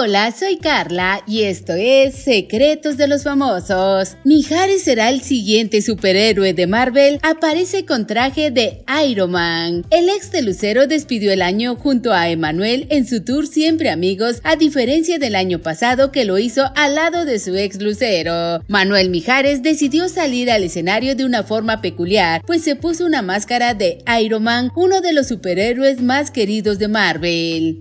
Hola, soy Carla y esto es Secretos de los Famosos. Mijares será el siguiente superhéroe de Marvel, aparece con traje de Iron Man. El ex de Lucero despidió el año junto a Emanuel en su tour Siempre Amigos, a diferencia del año pasado que lo hizo al lado de su ex Lucero. Manuel Mijares decidió salir al escenario de una forma peculiar, pues se puso una máscara de Iron Man, uno de los superhéroes más queridos de Marvel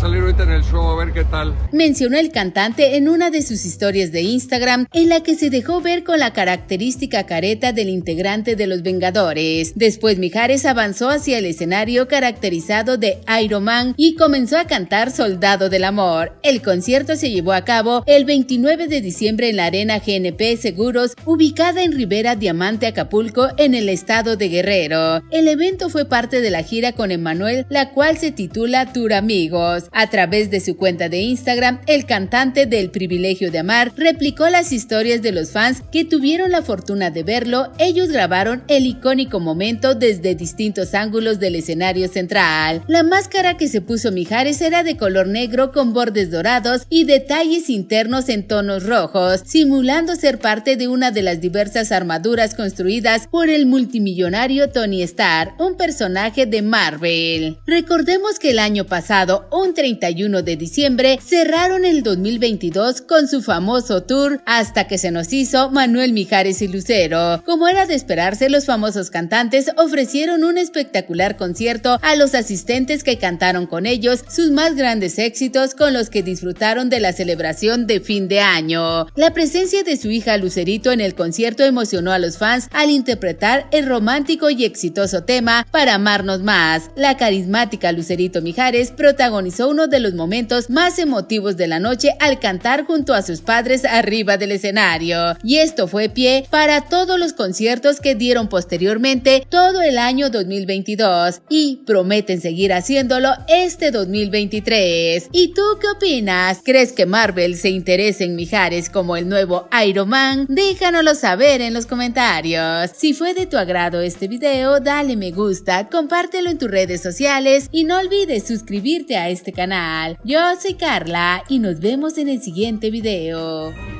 salir en el show a ver qué tal. Mencionó el cantante en una de sus historias de Instagram, en la que se dejó ver con la característica careta del integrante de Los Vengadores. Después Mijares avanzó hacia el escenario caracterizado de Iron Man y comenzó a cantar Soldado del Amor. El concierto se llevó a cabo el 29 de diciembre en la Arena GNP Seguros, ubicada en Rivera Diamante, Acapulco, en el estado de Guerrero. El evento fue parte de la gira con Emanuel, la cual se titula Tour Amigo. A través de su cuenta de Instagram, el cantante del privilegio de amar replicó las historias de los fans que tuvieron la fortuna de verlo. Ellos grabaron el icónico momento desde distintos ángulos del escenario central. La máscara que se puso Mijares era de color negro con bordes dorados y detalles internos en tonos rojos, simulando ser parte de una de las diversas armaduras construidas por el multimillonario Tony Stark, un personaje de Marvel. Recordemos que el año pasado un 31 de diciembre, cerraron el 2022 con su famoso tour Hasta que se nos hizo Manuel Mijares y Lucero. Como era de esperarse, los famosos cantantes ofrecieron un espectacular concierto a los asistentes que cantaron con ellos sus más grandes éxitos con los que disfrutaron de la celebración de fin de año. La presencia de su hija Lucerito en el concierto emocionó a los fans al interpretar el romántico y exitoso tema Para amarnos más. La carismática Lucerito Mijares protagonizó hizo uno de los momentos más emotivos de la noche al cantar junto a sus padres arriba del escenario. Y esto fue pie para todos los conciertos que dieron posteriormente todo el año 2022 y prometen seguir haciéndolo este 2023. ¿Y tú qué opinas? ¿Crees que Marvel se interese en Mijares como el nuevo Iron Man? Déjanoslo saber en los comentarios. Si fue de tu agrado este video, dale me gusta, compártelo en tus redes sociales y no olvides suscribirte a este canal. Yo soy Carla y nos vemos en el siguiente video.